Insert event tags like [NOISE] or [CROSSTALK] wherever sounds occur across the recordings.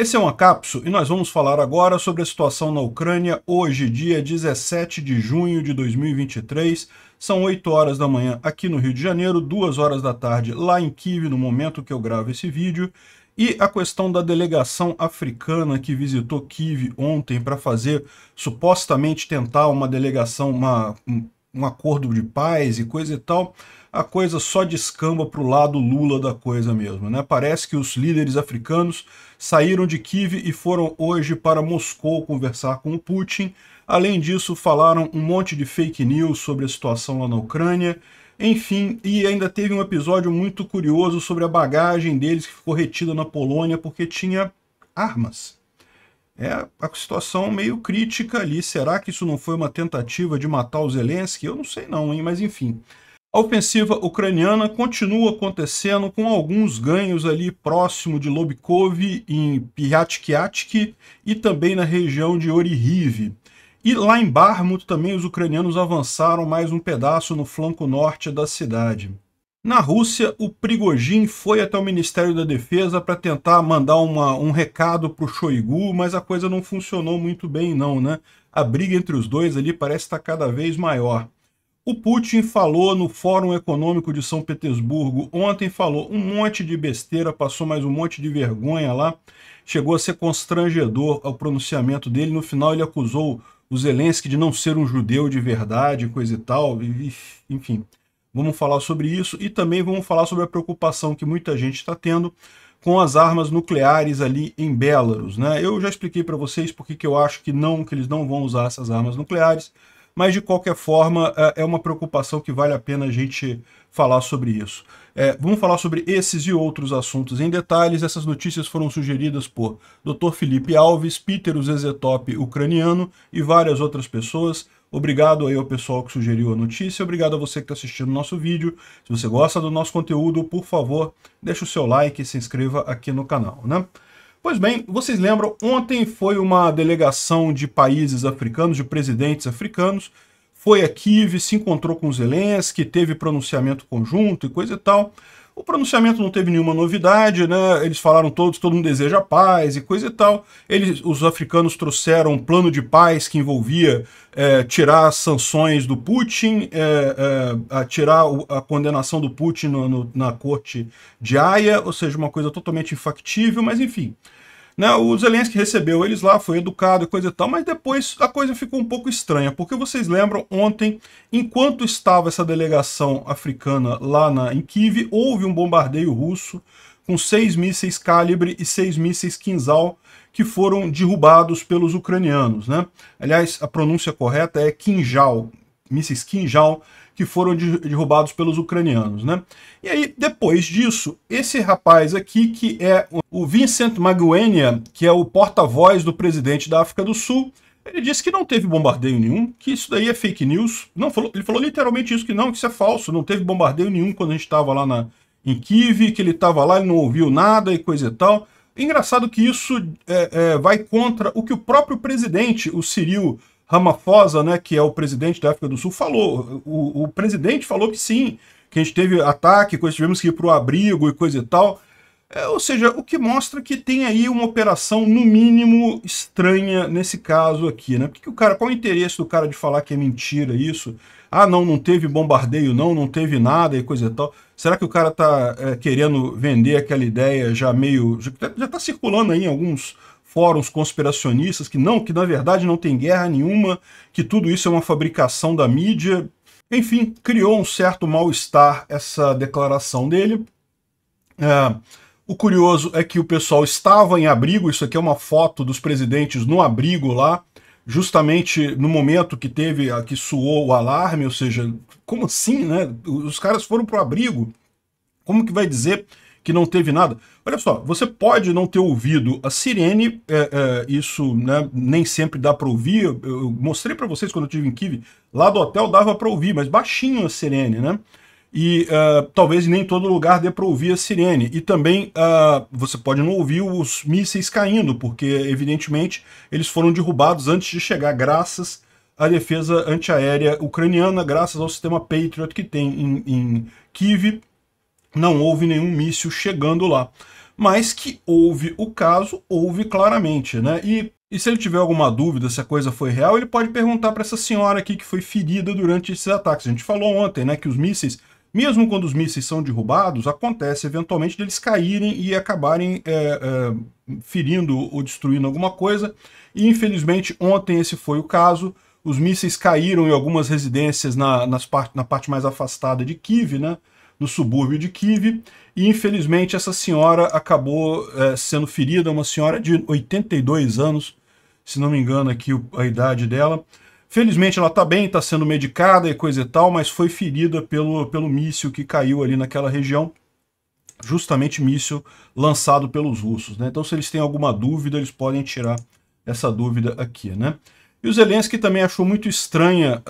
Esse é um Acapso e nós vamos falar agora sobre a situação na Ucrânia hoje, dia 17 de junho de 2023. São 8 horas da manhã aqui no Rio de Janeiro, 2 horas da tarde lá em Kiev, no momento que eu gravo esse vídeo. E a questão da delegação africana que visitou Kiev ontem para fazer, supostamente tentar uma delegação, uma um acordo de paz e coisa e tal, a coisa só descamba para o lado Lula da coisa mesmo. Né? Parece que os líderes africanos saíram de Kiev e foram hoje para Moscou conversar com o Putin. Além disso, falaram um monte de fake news sobre a situação lá na Ucrânia. Enfim, e ainda teve um episódio muito curioso sobre a bagagem deles que ficou retida na Polônia porque tinha armas é a situação meio crítica ali. Será que isso não foi uma tentativa de matar o Zelensky? Eu não sei não, hein? mas enfim. A ofensiva ucraniana continua acontecendo com alguns ganhos ali próximo de Lobkov, em Pyatkyatsk e também na região de Orihiv. E lá em Barmut também os ucranianos avançaram mais um pedaço no flanco norte da cidade. Na Rússia, o Prigojin foi até o Ministério da Defesa para tentar mandar uma, um recado para o Shoigu, mas a coisa não funcionou muito bem não, né? A briga entre os dois ali parece estar tá cada vez maior. O Putin falou no Fórum Econômico de São Petersburgo ontem, falou um monte de besteira, passou mais um monte de vergonha lá, chegou a ser constrangedor ao pronunciamento dele. No final ele acusou o Zelensky de não ser um judeu de verdade, coisa e tal, enfim. Vamos falar sobre isso e também vamos falar sobre a preocupação que muita gente está tendo com as armas nucleares ali em Belarus. Né? Eu já expliquei para vocês porque que eu acho que não, que eles não vão usar essas armas nucleares, mas de qualquer forma é, é uma preocupação que vale a pena a gente falar sobre isso. É, vamos falar sobre esses e outros assuntos em detalhes. Essas notícias foram sugeridas por Dr. Felipe Alves, Peter Zezetop, ucraniano e várias outras pessoas. Obrigado aí ao pessoal que sugeriu a notícia, obrigado a você que está assistindo o nosso vídeo. Se você gosta do nosso conteúdo, por favor, deixa o seu like e se inscreva aqui no canal, né? Pois bem, vocês lembram, ontem foi uma delegação de países africanos, de presidentes africanos, foi a Kiev, se encontrou com Zelensky, teve pronunciamento conjunto e coisa e tal. O pronunciamento não teve nenhuma novidade, né? Eles falaram todos, todo mundo deseja paz e coisa e tal. Eles, os africanos trouxeram um plano de paz que envolvia é, tirar sanções do Putin, é, é, tirar a condenação do Putin no, no, na corte de Haia, ou seja, uma coisa totalmente infactível, mas enfim. Né? O Zelensky recebeu eles lá, foi educado e coisa e tal, mas depois a coisa ficou um pouco estranha, porque vocês lembram, ontem, enquanto estava essa delegação africana lá na, em Kiev, houve um bombardeio russo com seis mísseis Calibre e seis mísseis Kinzhal, que foram derrubados pelos ucranianos. Né? Aliás, a pronúncia correta é Kinjal, mísseis Kinjal, que foram de, derrubados pelos ucranianos, né? E aí, depois disso, esse rapaz aqui, que é o Vincent Maguenia, que é o porta-voz do presidente da África do Sul, ele disse que não teve bombardeio nenhum, que isso daí é fake news. Não, falou, ele falou literalmente isso, que não, que isso é falso, não teve bombardeio nenhum quando a gente estava lá na, em Kiev, que ele estava lá, ele não ouviu nada e coisa e tal. Engraçado que isso é, é, vai contra o que o próprio presidente, o Cyril Ramaphosa, né, que é o presidente da África do Sul, falou. O, o presidente falou que sim, que a gente teve ataque, que tivemos que ir para o abrigo e coisa e tal. É, ou seja, o que mostra que tem aí uma operação, no mínimo, estranha nesse caso aqui, né? Porque o cara, qual o interesse do cara de falar que é mentira isso? Ah, não, não teve bombardeio, não, não teve nada e coisa e tal. Será que o cara tá é, querendo vender aquela ideia já meio. Já, já tá circulando aí em alguns fóruns conspiracionistas que não, que na verdade não tem guerra nenhuma, que tudo isso é uma fabricação da mídia. Enfim, criou um certo mal-estar essa declaração dele. É, o curioso é que o pessoal estava em abrigo, isso aqui é uma foto dos presidentes no abrigo lá, justamente no momento que teve, que soou o alarme, ou seja, como assim, né? Os caras foram para o abrigo. Como que vai dizer que não teve nada. Olha só, você pode não ter ouvido a sirene, é, é, isso né, nem sempre dá para ouvir. Eu, eu mostrei para vocês quando eu estive em Kiev, lá do hotel dava para ouvir, mas baixinho a sirene, né? E uh, talvez nem todo lugar dê para ouvir a sirene. E também uh, você pode não ouvir os mísseis caindo, porque evidentemente eles foram derrubados antes de chegar, graças à defesa antiaérea ucraniana, graças ao sistema Patriot que tem em, em Kiev não houve nenhum míssil chegando lá. Mas que houve o caso, houve claramente, né? E, e se ele tiver alguma dúvida se a coisa foi real, ele pode perguntar para essa senhora aqui que foi ferida durante esses ataques. A gente falou ontem, né, que os mísseis, mesmo quando os mísseis são derrubados, acontece eventualmente deles caírem e acabarem é, é, ferindo ou destruindo alguma coisa. E infelizmente ontem esse foi o caso os mísseis caíram em algumas residências na, nas part, na parte mais afastada de Kiev, né? no subúrbio de Kiev. E infelizmente essa senhora acabou é, sendo ferida, uma senhora de 82 anos, se não me engano aqui a idade dela. Felizmente ela está bem, está sendo medicada e coisa e tal, mas foi ferida pelo, pelo míssil que caiu ali naquela região justamente míssil lançado pelos russos. Né? Então, se eles têm alguma dúvida, eles podem tirar essa dúvida aqui. Né? E o Zelensky também achou muito estranha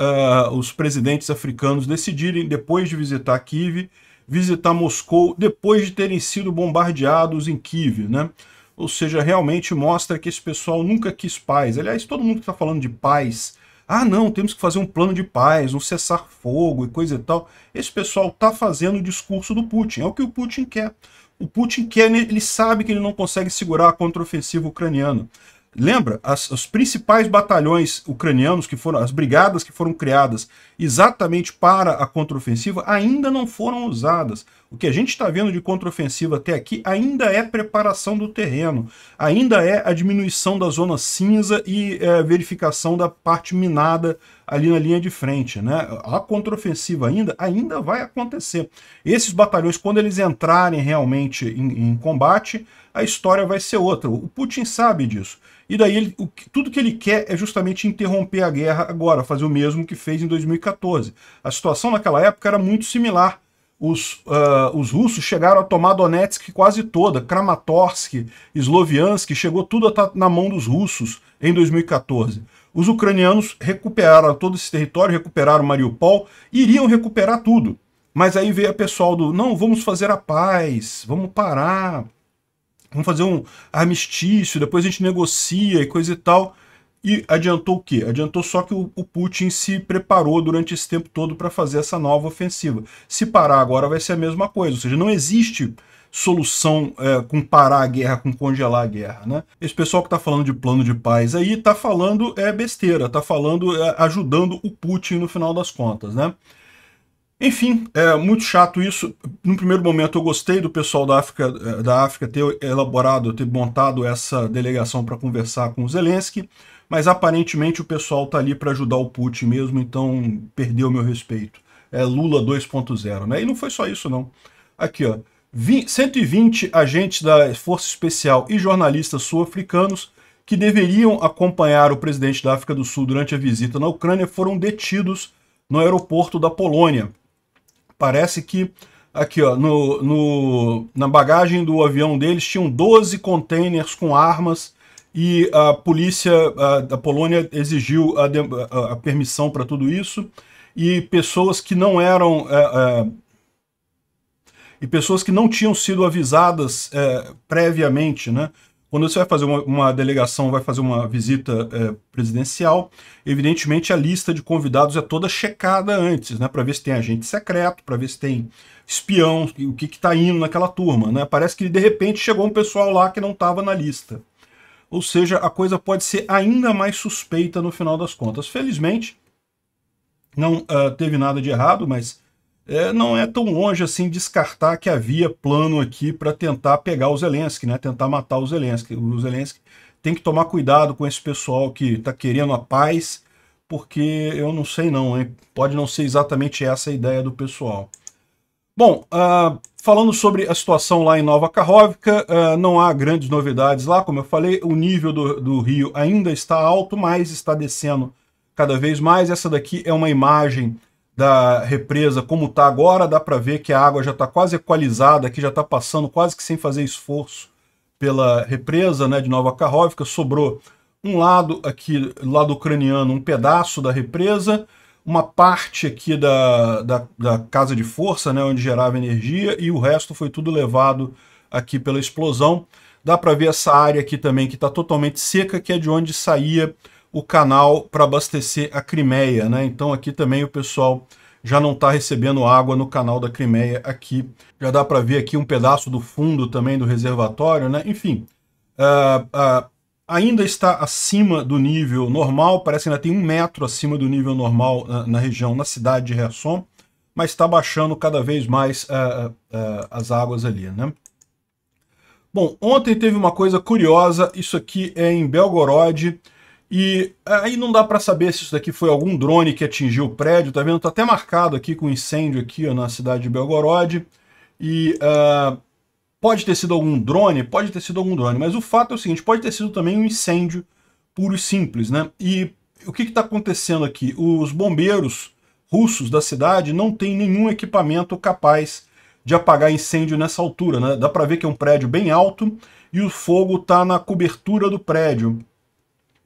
uh, os presidentes africanos decidirem, depois de visitar Kiev, visitar Moscou, depois de terem sido bombardeados em Kiev, né? Ou seja, realmente mostra que esse pessoal nunca quis paz. Aliás, todo mundo que está falando de paz, ah não, temos que fazer um plano de paz, um cessar fogo e coisa e tal. Esse pessoal está fazendo o discurso do Putin, é o que o Putin quer. O Putin quer, ele sabe que ele não consegue segurar a contraofensiva ucraniana. Lembra? As, os principais batalhões ucranianos que foram, as brigadas que foram criadas exatamente para a contraofensiva ainda não foram usadas. O que a gente está vendo de contraofensiva até aqui ainda é preparação do terreno, ainda é a diminuição da zona cinza e é, verificação da parte minada ali na linha de frente. Né? A contraofensiva ainda, ainda vai acontecer. Esses batalhões, quando eles entrarem realmente em, em combate, a história vai ser outra. O Putin sabe disso. E daí ele, o, tudo que ele quer é justamente interromper a guerra agora, fazer o mesmo que fez em 2014. A situação naquela época era muito similar os, uh, os russos chegaram a tomar Donetsk quase toda, Kramatorsk, Sloviansk, chegou tudo a estar tá na mão dos russos em 2014. Os ucranianos recuperaram todo esse território, recuperaram Mariupol, iriam recuperar tudo. Mas aí veio a pessoal do, não, vamos fazer a paz, vamos parar, vamos fazer um armistício, depois a gente negocia e coisa e tal. E adiantou o quê? Adiantou só que o, o Putin se preparou durante esse tempo todo para fazer essa nova ofensiva. Se parar agora vai ser a mesma coisa, ou seja, não existe solução é, com parar a guerra, com congelar a guerra, né? Esse pessoal que está falando de plano de paz aí está falando é besteira, está falando é, ajudando o Putin no final das contas, né? Enfim, é muito chato isso. No primeiro momento eu gostei do pessoal da África, é, da África ter elaborado, ter montado essa delegação para conversar com o Zelensky mas aparentemente o pessoal tá ali para ajudar o Putin mesmo, então perdeu meu respeito. É Lula 2.0, né? E não foi só isso, não. Aqui, ó. 20, 120 agentes da Força Especial e jornalistas sul-africanos que deveriam acompanhar o presidente da África do Sul durante a visita na Ucrânia foram detidos no aeroporto da Polônia. Parece que aqui ó, no, no, na bagagem do avião deles tinham 12 containers com armas e a polícia a, da Polônia exigiu a, de, a, a permissão para tudo isso e pessoas que não eram é, é, e pessoas que não tinham sido avisadas é, previamente, né? Quando você vai fazer uma, uma delegação, vai fazer uma visita é, presidencial, evidentemente a lista de convidados é toda checada antes, né? Para ver se tem agente secreto, para ver se tem espião, o que está indo naquela turma, né? Parece que de repente chegou um pessoal lá que não estava na lista ou seja, a coisa pode ser ainda mais suspeita no final das contas. Felizmente, não uh, teve nada de errado, mas é, não é tão longe assim descartar que havia plano aqui para tentar pegar o Zelensky, né? tentar matar o Zelensky. O Zelensky tem que tomar cuidado com esse pessoal que está querendo a paz, porque eu não sei não, hein? pode não ser exatamente essa a ideia do pessoal. Bom, uh, Falando sobre a situação lá em Nova Carróvica, uh, eh, não há grandes novidades lá, como eu falei, o nível do, do rio ainda está alto, mas está descendo cada vez mais. Essa daqui é uma imagem da represa como está agora, dá para ver que a água já está quase equalizada, aqui já está passando quase que sem fazer esforço pela represa né, de Nova Carróvica, sobrou um lado aqui, lado ucraniano, um pedaço da represa, uma parte aqui da, da, da casa de força, né, onde gerava energia, e o resto foi tudo levado aqui pela explosão. Dá para ver essa área aqui também que está totalmente seca, que é de onde saía o canal para abastecer a Crimeia. Né? Então aqui também o pessoal já não está recebendo água no canal da Crimeia aqui. Já dá para ver aqui um pedaço do fundo também do reservatório. Né? Enfim, uh, uh, ainda está acima do nível normal, parece que ainda tem um metro acima do nível normal na, ah, na região, na cidade de Resson, mas está baixando cada vez mais uh, uh, as águas ali, né? Bom, ontem teve uma coisa curiosa, isso aqui é em Belgorod, e aí não dá para saber se isso daqui foi algum drone que atingiu o prédio, tá vendo? Tá até marcado aqui com incêndio aqui ó, na cidade de Belgorod, e... Uh, Pode ter sido algum drone, pode ter sido algum drone, mas o fato é o seguinte, pode ter sido também um incêndio puro e simples, né? E o que está acontecendo aqui? Os bombeiros russos da cidade não têm nenhum equipamento capaz de apagar incêndio nessa altura, né? Dá para ver que é um prédio bem alto e o fogo está na cobertura do prédio.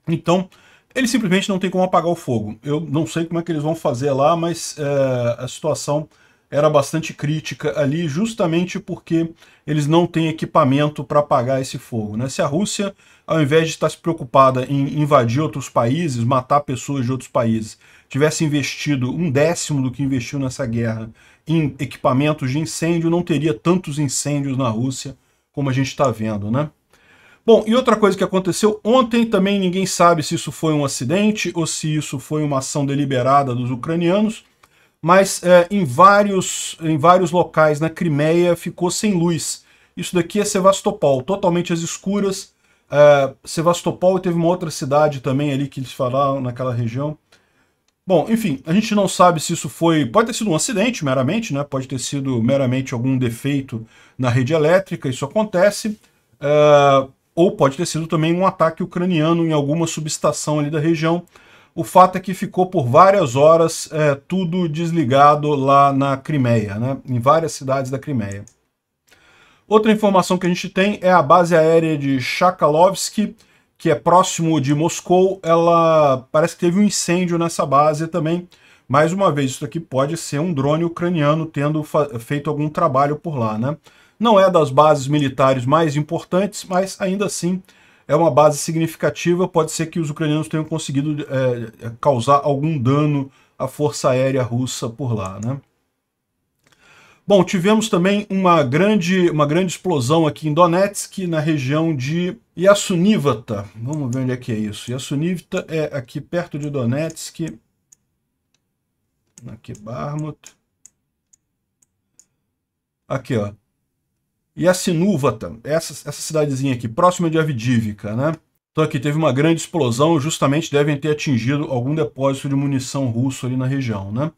Então, eles simplesmente não têm como apagar o fogo. Eu não sei como é que eles vão fazer lá, mas é, a situação era bastante crítica ali, justamente porque eles não têm equipamento para apagar esse fogo. Né? Se a Rússia, ao invés de estar se preocupada em invadir outros países, matar pessoas de outros países, tivesse investido um décimo do que investiu nessa guerra em equipamentos de incêndio, não teria tantos incêndios na Rússia como a gente está vendo, né? Bom, e outra coisa que aconteceu ontem também, ninguém sabe se isso foi um acidente ou se isso foi uma ação deliberada dos ucranianos, mas é, em, vários, em vários locais na Crimeia ficou sem luz. Isso daqui é Sevastopol, totalmente às escuras. É, Sevastopol e teve uma outra cidade também ali que eles falaram naquela região. Bom, enfim, a gente não sabe se isso foi... Pode ter sido um acidente, meramente, né? Pode ter sido meramente algum defeito na rede elétrica, isso acontece. É, ou pode ter sido também um ataque ucraniano em alguma subestação ali da região. O fato é que ficou por várias horas é, tudo desligado lá na Crimeia, né? em várias cidades da Crimeia. Outra informação que a gente tem é a base aérea de Chakalovsky, que é próximo de Moscou. Ela parece que teve um incêndio nessa base também. Mais uma vez, isso aqui pode ser um drone ucraniano tendo feito algum trabalho por lá, né? Não é das bases militares mais importantes, mas ainda assim é uma base significativa, pode ser que os ucranianos tenham conseguido é, é, causar algum dano à força aérea russa por lá, né? Bom, tivemos também uma grande, uma grande explosão aqui em Donetsk, na região de Yassunivata. Vamos ver onde é que é isso. Yassunivata é aqui perto de Donetsk. Aqui, Barmut. Aqui, ó e Assinúvata, essa, essa cidadezinha aqui, próxima de Avdívica, né? Então aqui teve uma grande explosão, justamente devem ter atingido algum depósito de munição russo ali na região, né?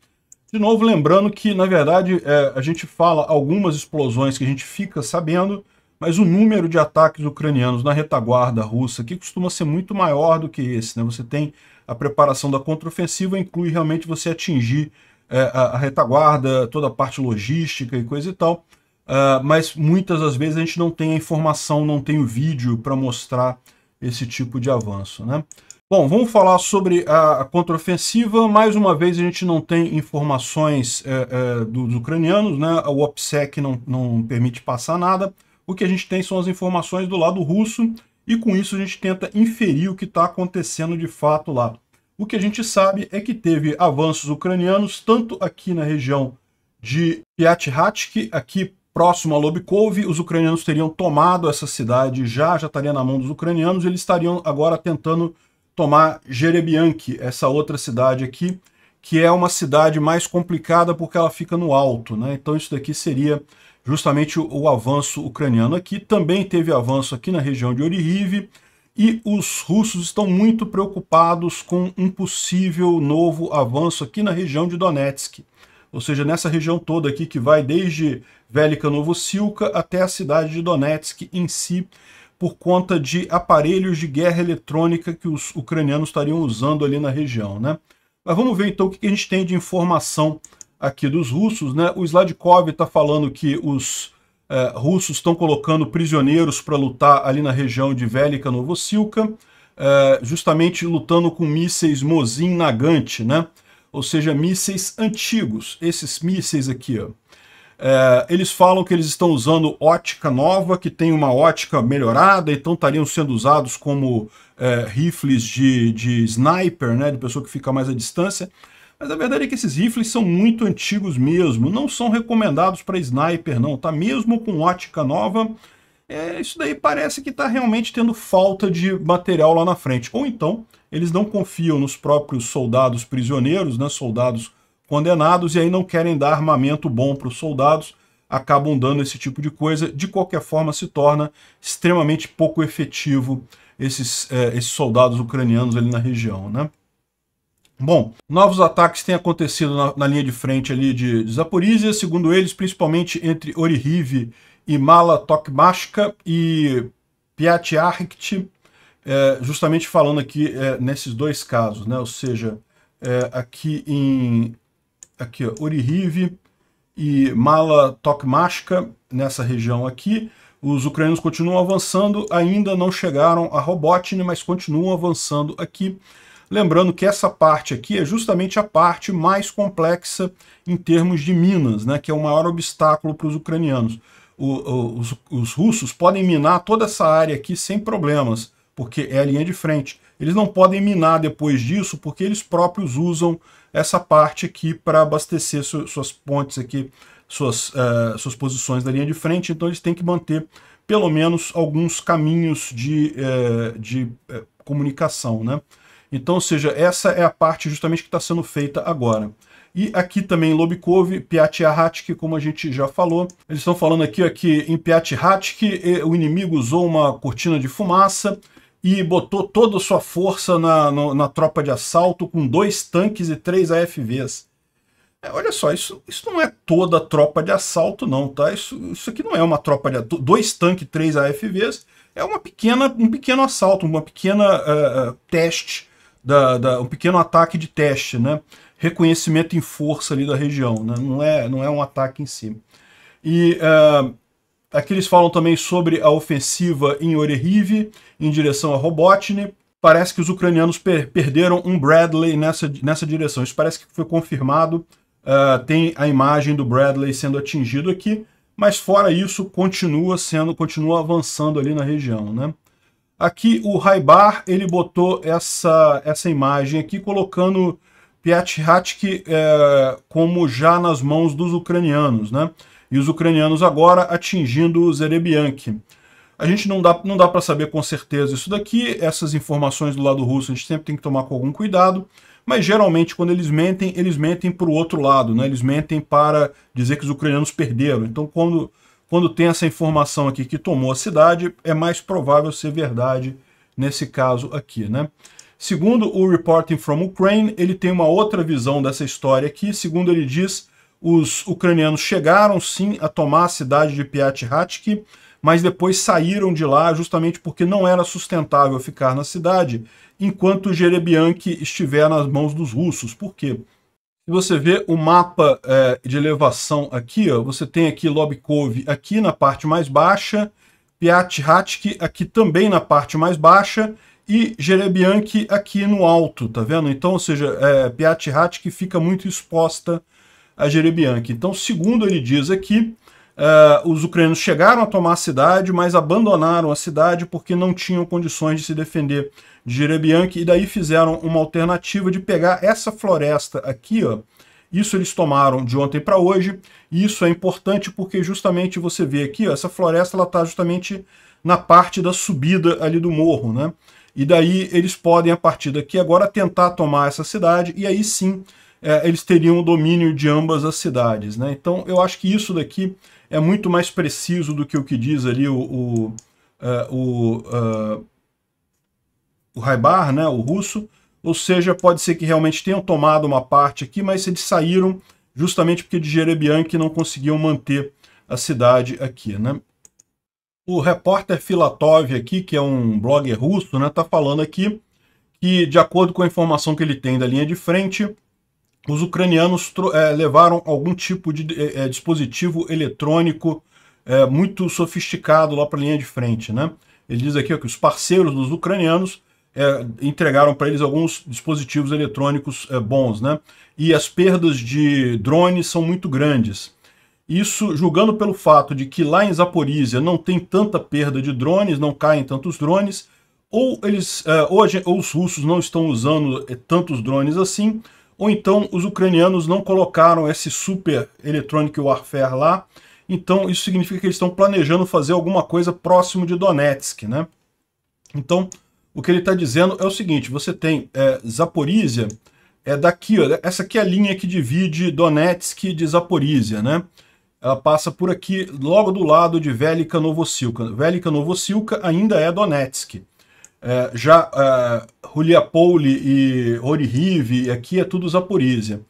De novo, lembrando que, na verdade, é, a gente fala algumas explosões que a gente fica sabendo, mas o número de ataques ucranianos na retaguarda russa aqui costuma ser muito maior do que esse, né? Você tem a preparação da contraofensiva, inclui realmente você atingir é, a, a retaguarda, toda a parte logística e coisa e tal. Uh, mas muitas das vezes a gente não tem a informação, não tem o vídeo para mostrar esse tipo de avanço. Né? Bom, vamos falar sobre a, contraofensiva. Mais uma vez, a gente não tem informações é, é, dos ucranianos, né? o OPSEC não, não permite passar nada. O que a gente tem são as informações do lado russo, e com isso a gente tenta inferir o que está acontecendo de fato lá. O que a gente sabe é que teve avanços ucranianos, tanto aqui na região de Piatihatsky, aqui próximo a Lobkov, os ucranianos teriam tomado essa cidade já, já estaria na mão dos ucranianos, eles estariam agora tentando tomar Jerebianki, essa outra cidade aqui, que é uma cidade mais complicada porque ela fica no alto, né? Então isso daqui seria justamente o, o avanço ucraniano aqui. Também teve avanço aqui na região de Orihiv, e os russos estão muito preocupados com um possível novo avanço aqui na região de Donetsk ou seja, nessa região toda aqui que vai desde Velika Novosilka até a cidade de Donetsk em si, por conta de aparelhos de guerra eletrônica que os ucranianos estariam usando ali na região. Né? Mas vamos ver então o que a gente tem de informação aqui dos russos. Né? O Sladkov está falando que os eh, russos estão colocando prisioneiros para lutar ali na região de Velika Novosilka, eh, justamente lutando com mísseis Mosin-Nagant, né? ou seja, mísseis antigos. Esses mísseis aqui, ó, é, eles falam que eles estão usando ótica nova, que tem uma ótica melhorada, então estariam sendo usados como é, rifles de, de sniper, né, de pessoa que fica mais à distância. Mas a verdade é que esses rifles são muito antigos mesmo, não são recomendados para sniper não, tá? Mesmo com ótica nova, é, isso daí parece que está realmente tendo falta de material lá na frente. Ou então, eles não confiam nos próprios soldados prisioneiros, né, soldados condenados, e aí não querem dar armamento bom para os soldados, acabam dando esse tipo de coisa. De qualquer forma, se torna extremamente pouco efetivo esses, é, esses soldados ucranianos ali na região. Né? Bom, novos ataques têm acontecido na, na linha de frente ali de, de Zaporizhia, segundo eles, principalmente entre Orihive e Imala Tokmashka e Piat é, justamente falando aqui é, nesses dois casos, né? ou seja, é, aqui em aqui, ó, e Mala Tokmashka, nessa região aqui, os ucranianos continuam avançando, ainda não chegaram a Robotnik, mas continuam avançando aqui. Lembrando que essa parte aqui é justamente a parte mais complexa em termos de minas, né, que é o maior obstáculo para os ucranianos o, o, os, os russos podem minar toda essa área aqui sem problemas, porque é a linha de frente. Eles não podem minar depois disso, porque eles próprios usam essa parte aqui para abastecer su, suas pontes aqui, suas, uh, suas posições da linha de frente, então eles têm que manter pelo menos alguns caminhos de, uh, de uh, comunicação, né? Então, ou seja, essa é a parte justamente que está sendo feita agora. E aqui também Piat Piatihatik, como a gente já falou. Eles estão falando aqui ó, que em Piatihatik o inimigo usou uma cortina de fumaça e botou toda a sua força na, na, na tropa de assalto com dois tanques e três AFVs. É, olha só, isso, isso não é toda a tropa de assalto não, tá? Isso, isso aqui não é uma tropa de... Dois tanques, três AFVs é uma pequena, um pequeno assalto, uma pequena uh, uh, teste, da, da, um pequeno ataque de teste, né? reconhecimento em força ali da região, né? não, é, não é um ataque em si. E uh, aqui eles falam também sobre a ofensiva em Orehiv, em direção a Robotny. Parece que os ucranianos per perderam um Bradley nessa, nessa direção. Isso parece que foi confirmado. Uh, tem a imagem do Bradley sendo atingido aqui, mas fora isso, continua sendo, continua avançando ali na região, né? Aqui o Raibar, ele botou essa, essa imagem aqui, colocando Piatihatsky é, como já nas mãos dos ucranianos, né? E os ucranianos agora atingindo Zerebiank. A gente não dá, não dá para saber com certeza isso daqui, essas informações do lado russo a gente sempre tem que tomar com algum cuidado, mas geralmente quando eles mentem, eles mentem para o outro lado, né? eles mentem para dizer que os ucranianos perderam. Então quando, quando tem essa informação aqui que tomou a cidade, é mais provável ser verdade nesse caso aqui. Né? Segundo o Reporting from Ukraine, ele tem uma outra visão dessa história aqui. Segundo ele diz, os ucranianos chegaram sim a tomar a cidade de Piatihatsky, mas depois saíram de lá justamente porque não era sustentável ficar na cidade enquanto Jerebianki estiver nas mãos dos russos. Por quê? Se você vê o mapa é, de elevação aqui, ó, você tem aqui Lobkov aqui na parte mais baixa, Piatihatsky aqui também na parte mais baixa, e Jerebianki aqui no alto, tá vendo? Então, ou seja, é, Hat que fica muito exposta a Jerebianki. Então, segundo ele diz aqui, é, os ucranianos chegaram a tomar a cidade, mas abandonaram a cidade porque não tinham condições de se defender de Jerebianki, e daí fizeram uma alternativa de pegar essa floresta aqui, ó, isso eles tomaram de ontem para hoje, e isso é importante porque justamente você vê aqui, ó, essa floresta está justamente na parte da subida ali do morro, né? E daí eles podem, a partir daqui agora, tentar tomar essa cidade, e aí sim é, eles teriam o domínio de ambas as cidades. Né? Então eu acho que isso daqui é muito mais preciso do que o que diz ali o, o, uh, o, uh, o Haibar, né, o russo, ou seja, pode ser que realmente tenham tomado uma parte aqui, mas eles saíram justamente porque de Jerebian que não conseguiam manter a cidade aqui, né? O repórter Filatov aqui, que é um blogger russo, né, tá falando aqui que, de acordo com a informação que ele tem da linha de frente, os ucranianos é, levaram algum tipo de é, dispositivo eletrônico é, muito sofisticado lá para a linha de frente, né? Ele diz aqui ó, que os parceiros dos ucranianos entregaram para eles alguns dispositivos eletrônicos bons, né? E as perdas de drones são muito grandes. Isso julgando pelo fato de que lá em Zaporizhia não tem tanta perda de drones, não caem tantos drones, ou, eles, uh, ou, ou os russos não estão usando é, tantos drones assim, ou então os ucranianos não colocaram esse super electronic warfare lá, então isso significa que eles estão planejando fazer alguma coisa próximo de Donetsk, né? Então, o que ele está dizendo é o seguinte, você tem é, Zaporizhia, é daqui, ó, essa aqui é a linha que divide Donetsk de Zaporizhia, né? ela passa por aqui, logo do lado de Velika Novosilka. Velika Novosilka ainda é Donetsk. É, já é, e Orihiv, aqui é tudo Zaporizhia.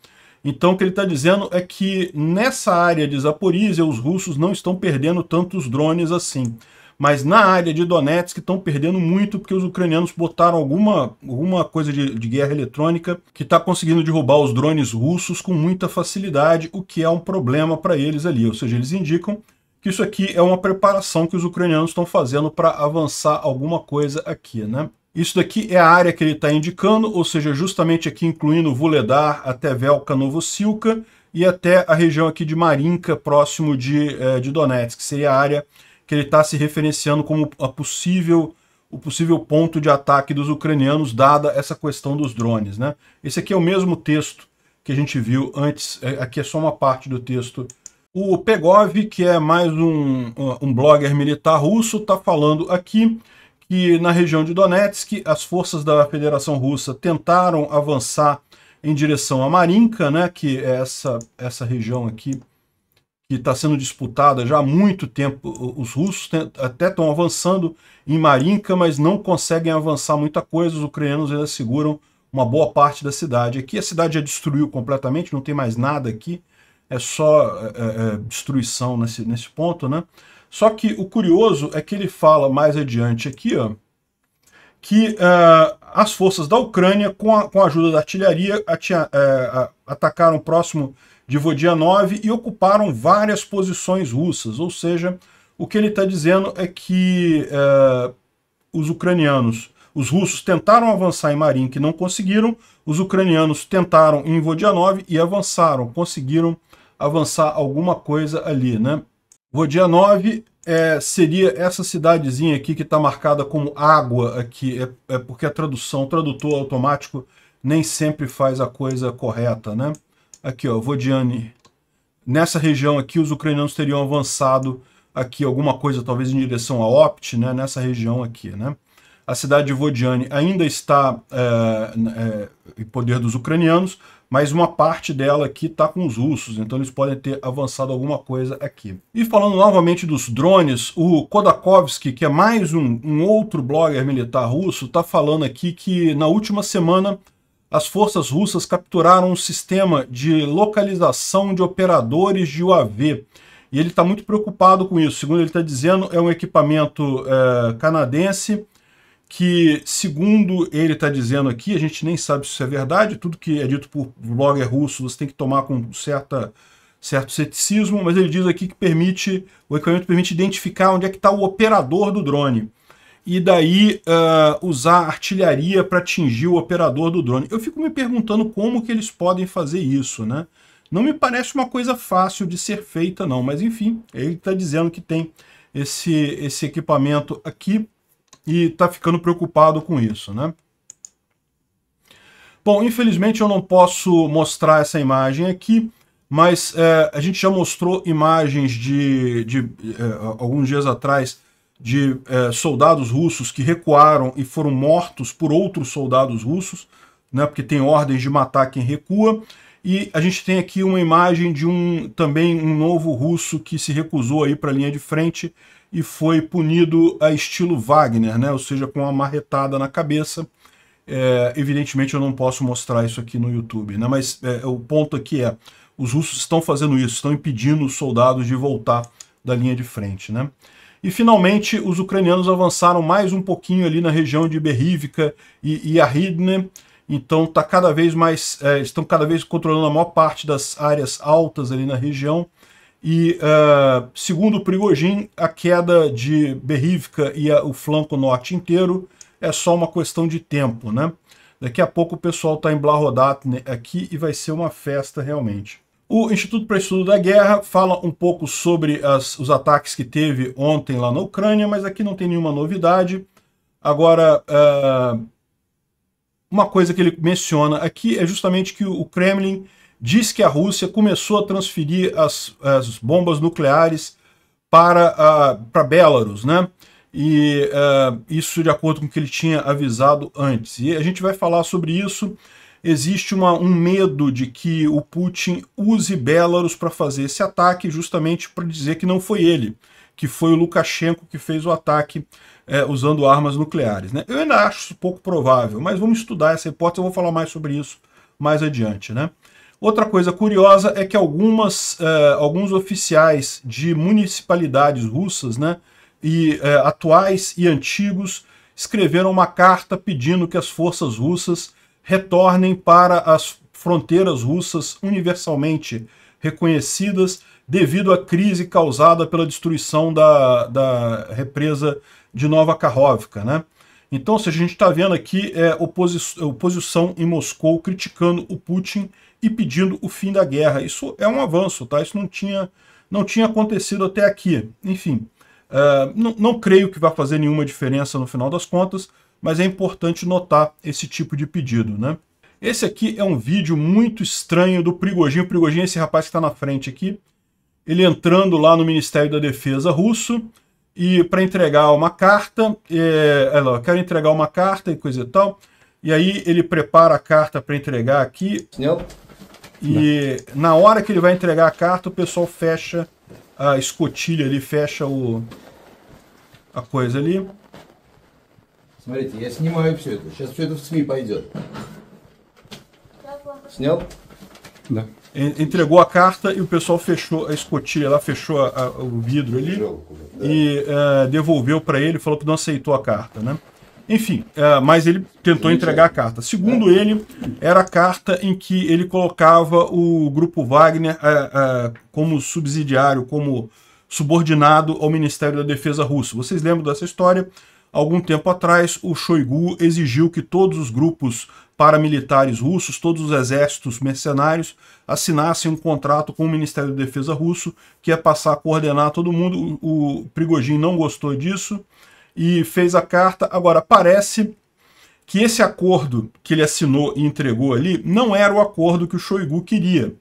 Então o que ele está dizendo é que nessa área de Zaporizhia os russos não estão perdendo tantos drones assim mas na área de Donetsk estão perdendo muito porque os ucranianos botaram alguma, alguma coisa de, de guerra eletrônica que está conseguindo derrubar os drones russos com muita facilidade, o que é um problema para eles ali. Ou seja, eles indicam que isso aqui é uma preparação que os ucranianos estão fazendo para avançar alguma coisa aqui, né? Isso daqui é a área que ele está indicando, ou seja, justamente aqui incluindo Vuledar até Velka Novosilka e até a região aqui de Marinka, próximo de, eh, de Donetsk, que seria a área que ele está se referenciando como a possível, o possível ponto de ataque dos ucranianos, dada essa questão dos drones. Né? Esse aqui é o mesmo texto que a gente viu antes, é, aqui é só uma parte do texto. O Pegov, que é mais um, um blogger militar russo, está falando aqui que na região de Donetsk as forças da Federação Russa tentaram avançar em direção a Marinka, né, que é essa, essa região aqui que está sendo disputada já há muito tempo. Os russos até estão avançando em Marinka, mas não conseguem avançar muita coisa. Os ucranianos ainda seguram uma boa parte da cidade. Aqui a cidade já destruiu completamente, não tem mais nada aqui. É só é, é, é destruição nesse, nesse ponto, né? Só que o curioso é que ele fala mais adiante aqui, ó, que uh, as forças da Ucrânia, com a, com a ajuda da artilharia, atia, uh, é, uh, atacaram próximo de Vodianov e ocuparam várias posições russas. Ou seja, o que ele está dizendo é que é, os ucranianos, os russos tentaram avançar em Marink e não conseguiram, os ucranianos tentaram em Vodianov e avançaram, conseguiram avançar alguma coisa ali, né? Vodianov é, seria essa cidadezinha aqui que está marcada como água aqui, é, é porque a tradução, o tradutor automático nem sempre faz a coisa correta, né? Aqui, ó, Vodiane. Nessa região aqui, os ucranianos teriam avançado aqui alguma coisa, talvez em direção a Opt, né, nessa região aqui, né? A cidade de Vodiane ainda está é, é, em poder dos ucranianos, mas uma parte dela aqui está com os russos, então eles podem ter avançado alguma coisa aqui. E falando novamente dos drones, o Kodakovsky, que é mais um, um outro blogger militar russo, está falando aqui que na última semana as forças russas capturaram um sistema de localização de operadores de UAV. E ele está muito preocupado com isso. Segundo ele está dizendo, é um equipamento é, canadense que, segundo ele está dizendo aqui, a gente nem sabe se isso é verdade, tudo que é dito por blogger russo você tem que tomar com certa, certo ceticismo, mas ele diz aqui que permite, o equipamento permite identificar onde é que está o operador do drone e daí uh, usar artilharia para atingir o operador do drone. Eu fico me perguntando como que eles podem fazer isso, né? Não me parece uma coisa fácil de ser feita, não. Mas, enfim, ele está dizendo que tem esse, esse equipamento aqui e está ficando preocupado com isso, né? Bom, infelizmente eu não posso mostrar essa imagem aqui, mas é, a gente já mostrou imagens de, de é, alguns dias atrás de é, soldados russos que recuaram e foram mortos por outros soldados russos, né, porque tem ordens de matar quem recua. E a gente tem aqui uma imagem de um também um novo russo que se recusou aí para a linha de frente e foi punido a estilo Wagner, né? ou seja, com uma marretada na cabeça. É, evidentemente eu não posso mostrar isso aqui no YouTube, né? mas é, o ponto aqui é, os russos estão fazendo isso, estão impedindo os soldados de voltar da linha de frente. Né? E finalmente, os ucranianos avançaram mais um pouquinho ali na região de Berrivka e, e Aridne. Então tá cada vez mais, é, estão cada vez controlando a maior parte das áreas altas ali na região. E uh, segundo o a queda de Berrivka e a, o flanco norte inteiro é só uma questão de tempo, né? Daqui a pouco o pessoal está em Blahodatne né, aqui e vai ser uma festa realmente. O Instituto para Estudo da Guerra fala um pouco sobre as, os ataques que teve ontem lá na Ucrânia, mas aqui não tem nenhuma novidade. Agora, uh, uma coisa que ele menciona aqui é justamente que o Kremlin diz que a Rússia começou a transferir as, as bombas nucleares para, uh, para Belarus, né? E uh, isso de acordo com o que ele tinha avisado antes. E a gente vai falar sobre isso existe uma, um medo de que o Putin use Belarus para fazer esse ataque, justamente para dizer que não foi ele, que foi o Lukashenko que fez o ataque é, usando armas nucleares. Né? Eu ainda acho isso pouco provável, mas vamos estudar essa hipótese, eu vou falar mais sobre isso mais adiante. Né? Outra coisa curiosa é que algumas, é, alguns oficiais de municipalidades russas, né, e é, atuais e antigos, escreveram uma carta pedindo que as forças russas retornem para as fronteiras russas universalmente reconhecidas devido à crise causada pela destruição da, da represa de Nova Karhovka. Né? Então, se a gente está vendo aqui é, oposi oposição em Moscou criticando o Putin e pedindo o fim da guerra. Isso é um avanço, tá? Isso não tinha, não tinha acontecido até aqui. Enfim, uh, não, não creio que vá fazer nenhuma diferença no final das contas, mas é importante notar esse tipo de pedido, né? Esse aqui é um vídeo muito estranho do Prigojinho. O Prigojinho é esse rapaz que está na frente aqui. Ele entrando lá no Ministério da Defesa russo e para entregar uma carta, é, ela quer entregar uma carta e coisa e tal. E aí ele prepara a carta para entregar aqui. E Não. na hora que ele vai entregar a carta, o pessoal fecha a escotilha ali, fecha o a coisa ali. Смотрите, я снимаю все это. Сейчас все это в СМИ пойдет. Снял? Да. Entregou a carta e o pessoal fechou a escotilha lá, fechou a, a, o vidro ali e uh, devolveu para ele, falou que não aceitou a carta, né? Enfim, uh, mas ele tentou entregar a é. carta. Segundo ele, era a carta em que ele colocava o grupo Wagner uh, como subsidiário, como subordinado ao Ministério da Defesa russo. Vocês lembram dessa história? algum tempo atrás, o Shoigu exigiu que todos os grupos paramilitares russos, todos os exércitos mercenários, assinassem um contrato com o Ministério da Defesa russo, que ia passar a coordenar todo mundo. O Prigogine não gostou disso e fez a carta. Agora, parece que esse acordo que ele assinou e entregou ali não era o acordo que o Shoigu queria.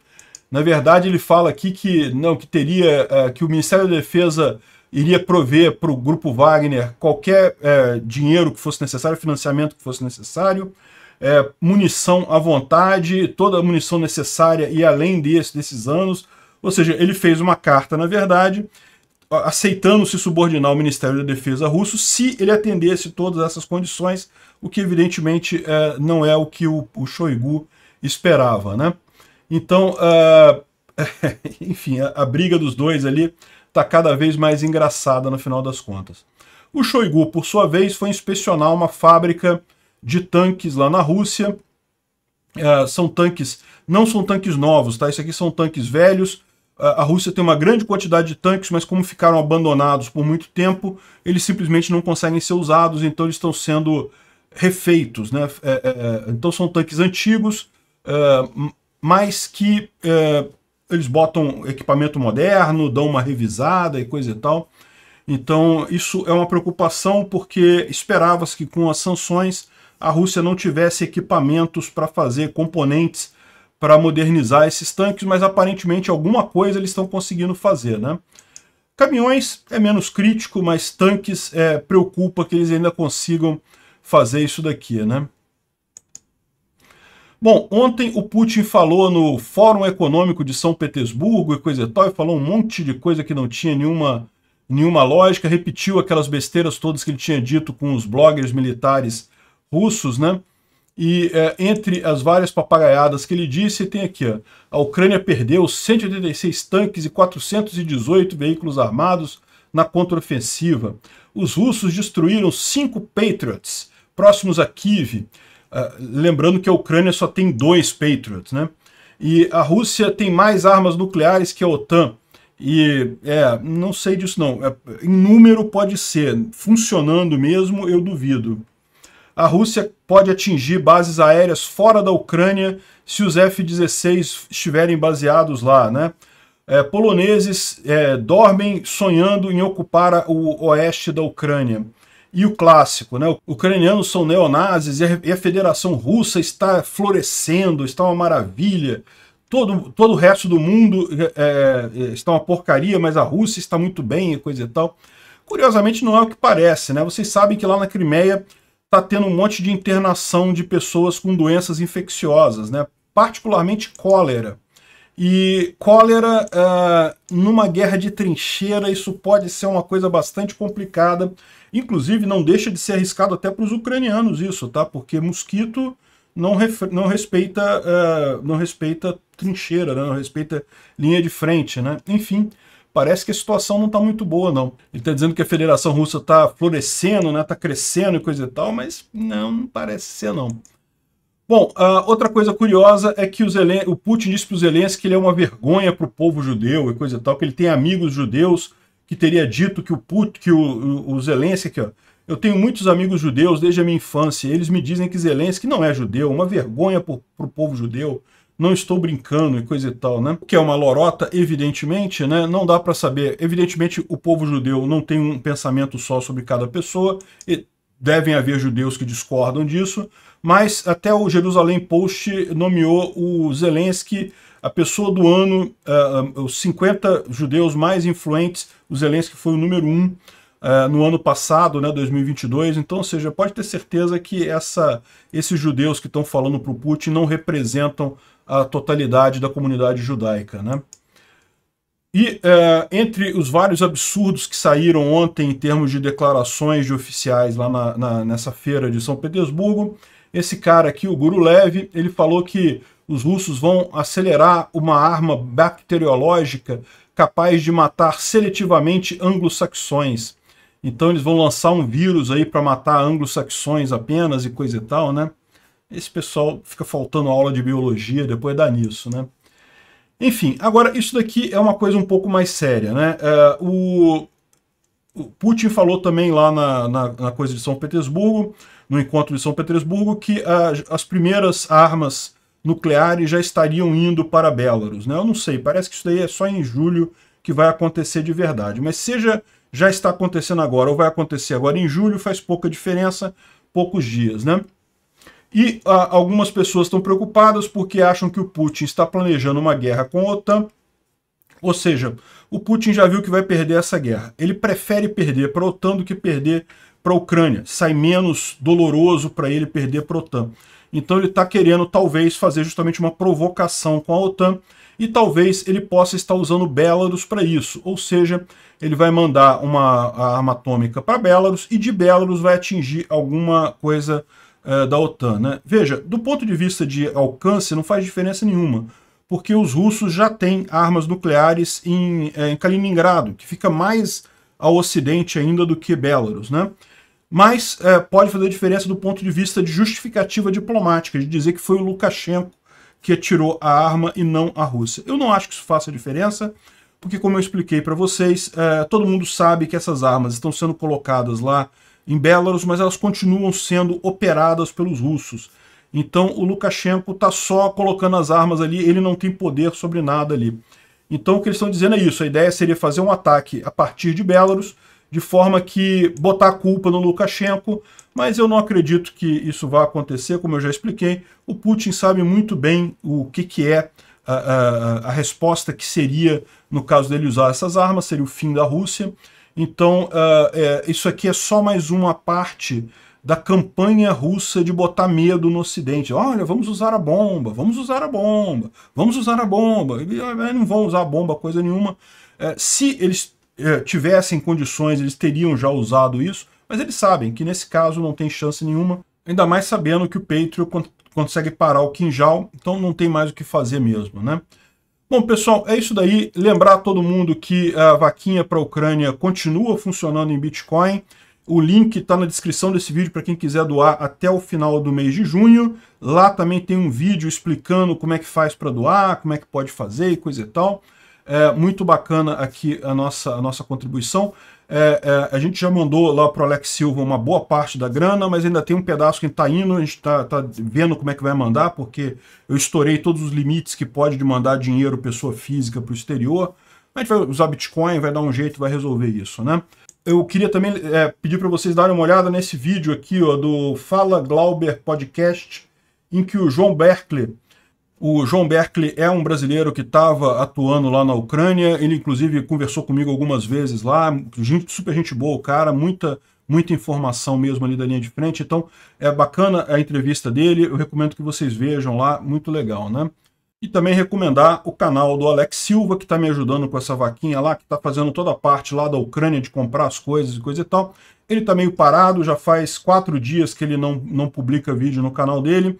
Na verdade, ele fala aqui que não que teria eh, que o Ministério da Defesa iria prover para o Grupo Wagner qualquer é, dinheiro que fosse necessário, financiamento que fosse necessário, é, munição à vontade, toda a munição necessária e além desse, desses anos. Ou seja, ele fez uma carta, na verdade, aceitando se subordinar ao Ministério da Defesa russo se ele atendesse todas essas condições, o que evidentemente é, não é o que o, o Shoigu esperava. Né? Então, uh, [LAUGHS] enfim, a, a briga dos dois ali está cada vez mais engraçada no final das contas. O Shoigu, por sua vez, foi inspecionar uma fábrica de tanques lá na Rússia. É, são tanques, não são tanques novos, tá? Isso aqui são tanques velhos. a Rússia tem uma grande quantidade de tanques, mas como ficaram abandonados por muito tempo, eles simplesmente não conseguem ser usados, então eles estão sendo refeitos, né? É, é, é então são tanques antigos, é, mas que eles botam equipamento moderno, dão uma revisada e coisa e tal. Então, isso é uma preocupação porque esperava-se que com as sanções a Rússia não tivesse equipamentos para fazer componentes para modernizar esses tanques, mas aparentemente alguma coisa eles estão conseguindo fazer, né? Caminhões é menos crítico, mas tanques é, preocupa que eles ainda consigam fazer isso daqui, né? Bom, ontem o Putin falou no Fórum Econômico de São Petersburgo e coisa e tal, e falou um monte de coisa que não tinha nenhuma, nenhuma lógica, repetiu aquelas besteiras todas que ele tinha dito com os bloggers militares russos, né? E é, entre as várias papagaiadas que ele disse, tem aqui, ó, a Ucrânia perdeu 186 tanques e 418 veículos armados na contraofensiva. Os russos destruíram cinco Patriots próximos a Kiev ah, lembrando que a Ucrânia só tem dois Patriots, né? E a Rússia tem mais armas nucleares que a OTAN. E, é, não sei disso não. É, em número pode ser, funcionando mesmo, eu duvido. A Rússia pode atingir bases aéreas fora da Ucrânia se os F-16 estiverem baseados lá, né? É, poloneses é, dormem sonhando em ocupar o oeste da Ucrânia e o clássico, né? Ucranianos são neonazis e a, e a Federação Russa está florescendo, está uma maravilha. Todo, todo o resto do mundo é, é, está uma porcaria, mas a Rússia está muito bem e coisa e tal. Curiosamente, não é o que parece, né? Vocês sabem que lá na Crimeia está tendo um monte de internação de pessoas com doenças infecciosas, né? Particularmente cólera. E cólera, uh, numa guerra de trincheira, isso pode ser uma coisa bastante complicada Inclusive, não deixa de ser arriscado até para os ucranianos isso, tá? Porque mosquito não, não, respeita, uh, não respeita trincheira, né? não respeita linha de frente, né? Enfim, parece que a situação não está muito boa, não. Ele está dizendo que a Federação Russa está florescendo, né? Está crescendo e coisa e tal, mas não, não parece ser, não. Bom, uh, outra coisa curiosa é que o, Zelen... o Putin disse para o Zelensky que ele é uma vergonha para o povo judeu e coisa e tal, que ele tem amigos judeus, que teria dito que o Put, que o, o, o Zelensky, aqui, ó, eu tenho muitos amigos judeus desde a minha infância, eles me dizem que Zelensky não é judeu, uma vergonha para o povo judeu, não estou brincando e coisa e tal, né? O que é uma lorota, evidentemente, né? Não dá para saber. Evidentemente, o povo judeu não tem um pensamento só sobre cada pessoa, e devem haver judeus que discordam disso, mas até o Jerusalém Post nomeou o Zelensky a pessoa do ano, uh, os 50 judeus mais influentes o Zelensky foi o número um uh, no ano passado, né, 2022. Então, ou seja, pode ter certeza que essa, esses judeus que estão falando para o Putin não representam a totalidade da comunidade judaica. Né? E uh, entre os vários absurdos que saíram ontem em termos de declarações de oficiais lá na, na, nessa feira de São Petersburgo, esse cara aqui, o Guru Leve, ele falou que os russos vão acelerar uma arma bacteriológica capaz de matar seletivamente anglo-saxões. Então eles vão lançar um vírus aí para matar anglo-saxões apenas e coisa e tal, né? Esse pessoal fica faltando aula de biologia, depois dá nisso, né? Enfim, agora isso daqui é uma coisa um pouco mais séria, né? É, o, o, Putin falou também lá na, na, na coisa de São Petersburgo no encontro de São Petersburgo que a, ah, as primeiras armas nucleares já estariam indo para Belarus. Né? Eu não sei, parece que isso daí é só em julho que vai acontecer de verdade. Mas seja já está acontecendo agora ou vai acontecer agora em julho, faz pouca diferença, poucos dias. Né? E a, ah, algumas pessoas estão preocupadas porque acham que o Putin está planejando uma guerra com a OTAN. Ou seja, o Putin já viu que vai perder essa guerra. Ele prefere perder para a OTAN do que perder para a Ucrânia. Sai menos doloroso para ele perder para a OTAN. Então ele está querendo talvez fazer justamente uma provocação com a OTAN e talvez ele possa estar usando Belarus para isso. Ou seja, ele vai mandar uma arma atômica para Belarus e de Belarus vai atingir alguma coisa uh, da OTAN. Né? Veja, do ponto de vista de alcance, não faz diferença nenhuma, porque os russos já têm armas nucleares em, eh, em Kaliningrado, que fica mais ao ocidente ainda do que Belarus. Né? mas é, pode fazer diferença do ponto de vista de justificativa diplomática, de dizer que foi o Lukashenko que atirou a arma e não a Rússia. Eu não acho que isso faça diferença, porque como eu expliquei para vocês, é, todo mundo sabe que essas armas estão sendo colocadas lá em Belarus, mas elas continuam sendo operadas pelos russos. Então o Lukashenko está só colocando as armas ali, ele não tem poder sobre nada ali. Então o que eles estão dizendo é isso, a ideia seria fazer um ataque a partir de Belarus, de forma que botar a culpa no Lukashenko, mas eu não acredito que isso vá acontecer, como eu já expliquei. O Putin sabe muito bem o que, que é a, a, a resposta que seria, no caso dele usar essas armas, seria o fim da Rússia. Então, uh, é, isso aqui é só mais uma parte da campanha russa de botar medo no Ocidente. Olha, vamos usar a bomba, vamos usar a bomba, vamos usar a bomba. E, ah, não vão usar a bomba, coisa nenhuma. É, se eles é, tivessem condições, eles teriam já usado isso, mas eles sabem que nesse caso não tem chance nenhuma, ainda mais sabendo que o Patriot consegue parar o Kinjal, então não tem mais o que fazer mesmo, né? Bom, pessoal, é isso daí. Lembrar todo mundo que a vaquinha para a Ucrânia continua funcionando em Bitcoin. O link está na descrição desse vídeo para quem quiser doar até o final do mês de junho. Lá também tem um vídeo explicando como é que faz para doar, como é que pode fazer e coisa e tal. É, muito bacana aqui a nossa, a nossa contribuição. É, é, a gente já mandou lá para o Alex Silva uma boa parte da grana, mas ainda tem um pedaço que está indo, a gente está tá vendo como é que vai mandar, porque eu estourei todos os limites que pode de mandar dinheiro pessoa física para o exterior. A gente vai usar Bitcoin, vai dar um jeito, vai resolver isso, né? Eu queria também é, pedir para vocês darem uma olhada nesse vídeo aqui ó, do Fala Glauber Podcast, em que o João Berkeley o João Berkeley é um brasileiro que estava atuando lá na Ucrânia. Ele, inclusive, conversou comigo algumas vezes lá. Gente, super gente boa, o cara, muita, muita informação mesmo ali da linha de frente. Então, é bacana a entrevista dele. Eu recomendo que vocês vejam lá, muito legal, né? E também recomendar o canal do Alex Silva, que está me ajudando com essa vaquinha lá, que está fazendo toda a parte lá da Ucrânia de comprar as coisas e coisa e tal. Ele está meio parado, já faz quatro dias que ele não, não publica vídeo no canal dele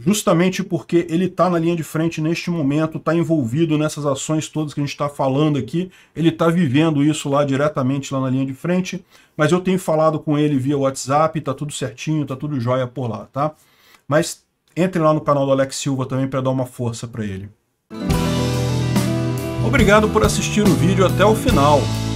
justamente porque ele está na linha de frente neste momento, está envolvido nessas ações todas que a gente está falando aqui, ele está vivendo isso lá diretamente lá na linha de frente, mas eu tenho falado com ele via WhatsApp, está tudo certinho, está tudo jóia por lá, tá? Mas entre lá no canal do Alex Silva também para dar uma força para ele. Obrigado por assistir o vídeo até o final.